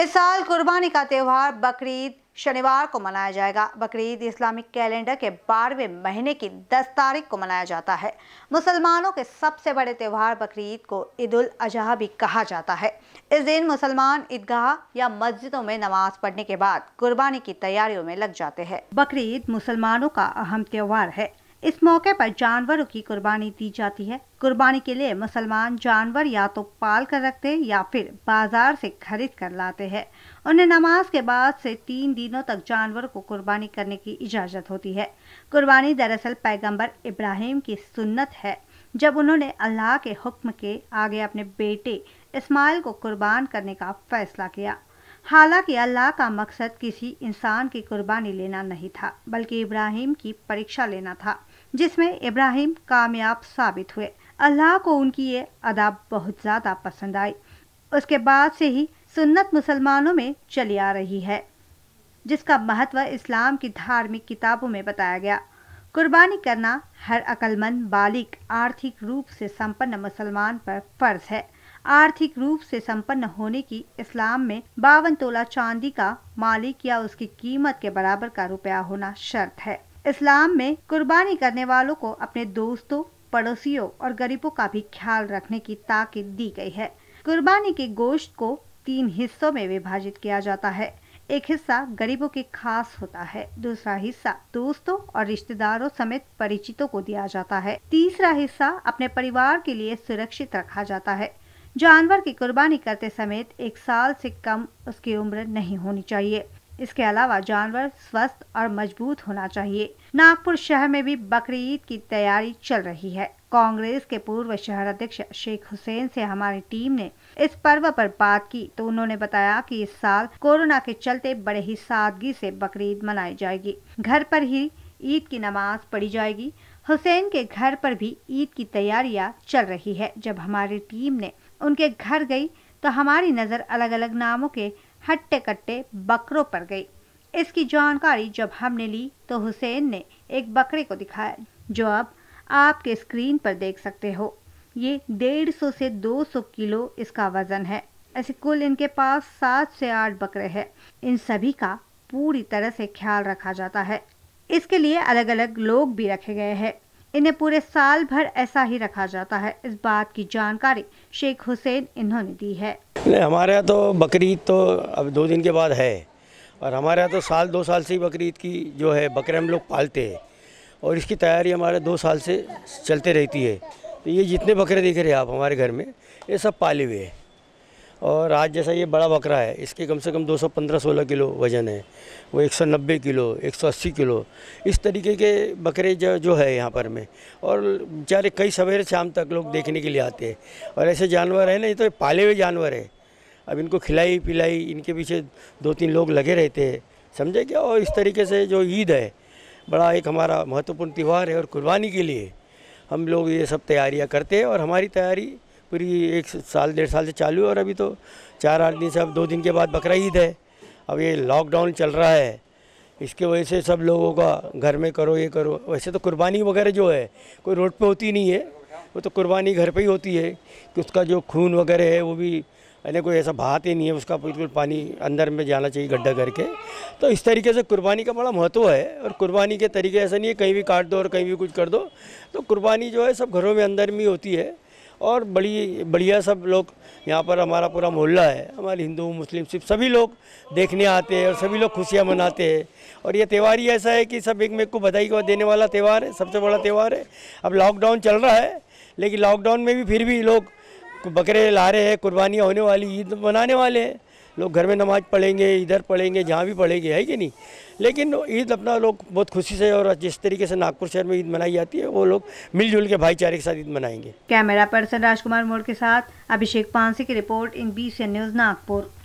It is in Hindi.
इस साल कुर्बानी का त्यौहार बकरीद शनिवार को मनाया जाएगा बकरीद इस्लामिक कैलेंडर के बारहवें महीने की दस तारीख को मनाया जाता है मुसलमानों के सबसे बड़े त्यौहार बकरीद को ईद उल अजहा भी कहा जाता है इस दिन मुसलमान ईदगाह या मस्जिदों में नमाज पढ़ने के बाद कुर्बानी की तैयारियों में लग जाते हैं बकरीद मुसलमानों का अहम त्यौहार है इस मौके पर जानवरों की कुर्बानी दी जाती है कुर्बानी के लिए मुसलमान जानवर या तो पाल कर रखते हैं या फिर बाजार से खरीद कर लाते हैं उन्हें नमाज के बाद से तीन दिनों तक जानवर को कुर्बानी करने की इजाज़त होती है कुर्बानी दरअसल पैगंबर इब्राहिम की सुन्नत है जब उन्होंने अल्लाह के हुक्म के आगे अपने बेटे इस्माइल को कुर्बान करने का फैसला किया हालांकि अल्लाह का मकसद किसी इंसान की कुर्बानी लेना नहीं था बल्कि इब्राहिम की परीक्षा लेना था जिसमें इब्राहिम कामयाब साबित हुए अल्लाह को उनकी ये अदा बहुत ज़्यादा पसंद आई उसके बाद से ही सुन्नत मुसलमानों में चली आ रही है जिसका महत्व इस्लाम की धार्मिक किताबों में बताया गया कुर्बानी करना हर अक्लमंद बालिक आर्थिक रूप से संपन्न मुसलमान पर फ़र्ज है आर्थिक रूप से संपन्न होने की इस्लाम में बावन तोला चांदी का मालिक या उसकी कीमत के बराबर का रुपया होना शर्त है इस्लाम में कुर्बानी करने वालों को अपने दोस्तों पड़ोसियों और गरीबों का भी ख्याल रखने की ताकीद दी गई है कुर्बानी के गोश्त को तीन हिस्सों में विभाजित किया जाता है एक हिस्सा गरीबों के खास होता है दूसरा हिस्सा दोस्तों और रिश्तेदारों समेत परिचितों को दिया जाता है तीसरा हिस्सा अपने परिवार के लिए सुरक्षित रखा जाता है जानवर की कुर्बानी करते समेत एक साल से कम उसकी उम्र नहीं होनी चाहिए इसके अलावा जानवर स्वस्थ और मजबूत होना चाहिए नागपुर शहर में भी बकरी ईद की तैयारी चल रही है कांग्रेस के पूर्व शहर अध्यक्ष शेख हुसैन से हमारी टीम ने इस पर्व पर बात की तो उन्होंने बताया कि इस साल कोरोना के चलते बड़े ही सादगी से बकरीद मनाई जाएगी घर पर ही ईद की नमाज पढ़ी जाएगी हुसैन के घर पर भी ईद की तैयारियां चल रही है जब हमारी टीम ने उनके घर गई तो हमारी नज़र अलग अलग नामों के हट्टे कट्टे बकरों पर गई इसकी जानकारी जब हमने ली तो हुसैन ने एक बकरे को दिखाया जो अब आपके स्क्रीन पर देख सकते हो ये डेढ़ सौ से दो सौ किलो इसका वज़न है ऐसे कुल इनके पास सात से आठ बकरे हैं इन सभी का पूरी तरह से ख्याल रखा जाता है इसके लिए अलग अलग लोग भी रखे गए हैं इन्हें पूरे साल भर ऐसा ही रखा जाता है इस बात की जानकारी शेख हुसैन इन्होंने दी है नहीं हमारे यहाँ तो बकरीद तो अब दो दिन के बाद है और हमारे यहाँ तो साल दो साल से ही बकरीद की जो है बकरे हम लोग पालते हैं और इसकी तैयारी हमारे दो साल से चलते रहती है तो ये जितने बकरे देख रहे हैं आप हमारे घर में ये सब पाले हुए हैं और आज जैसा ये बड़ा बकरा है इसके कम से कम 215-16 किलो वज़न है वो 190 किलो 180 किलो इस तरीके के बकरे जो जो है यहाँ पर में और बेचारे कई सवेरे शाम तक लोग देखने के लिए आते हैं और ऐसे जानवर हैं ना ये तो पाले हुए जानवर है अब इनको खिलाई पिलाई इनके पीछे दो तीन लोग लगे रहते हैं समझे क्या और इस तरीके से जो ईद है बड़ा एक हमारा महत्वपूर्ण त्यौहार है और कुर्बानी के लिए हम लोग ये सब तैयारियाँ करते हैं और हमारी तैयारी पूरी एक साल डेढ़ साल से चालू है और अभी तो चार आठ दिन से अब दो दिन के बाद बकर ईद है अब ये लॉकडाउन चल रहा है इसके वजह से सब लोगों का घर में करो ये करो वैसे तो कुर्बानी वगैरह जो है कोई रोड पे होती नहीं है वो तो कुर्बानी घर पे ही होती है कि उसका जो खून वगैरह है वो भी यानी कोई ऐसा भात ही नहीं है उसका बिल्कुल पानी अंदर में जाना चाहिए गड्ढा करके तो इस तरीके से कुर्बानी का बड़ा महत्व है और कुर्बानी के तरीके ऐसा नहीं है कहीं भी काट दो और कहीं भी कुछ कर दो तो कुर्बानी जो है सब घरों में अंदर में होती है और बड़ी बढ़िया सब लोग यहाँ पर हमारा पूरा मोहल्ला है हमारे हिंदू मुस्लिम सिख सभी लोग देखने आते हैं और सभी लोग खुशियाँ मनाते हैं और ये त्यौहार ही ऐसा है कि सब एक मेक को बधाई को देने वाला त्यौहार है सबसे बड़ा त्यौहार है अब लॉकडाउन चल रहा है लेकिन लॉकडाउन में भी फिर भी लोग बकरे ला रहे हैं कुर्बानियाँ होने वाली ईद मनाने वाले हैं लोग घर में नमाज पढ़ेंगे इधर पढ़ेंगे जहाँ भी पढ़ेंगे है कि नहीं लेकिन ईद अपना लोग बहुत खुशी से और जिस तरीके से नागपुर शहर में ईद मनाई जाती है वो लोग मिलजुल के भाईचारे के साथ ईद मनाएंगे कैमरा पर्सन राजकुमार मोड़ के साथ अभिषेक पानसी की रिपोर्ट इन बी न्यूज़ नागपुर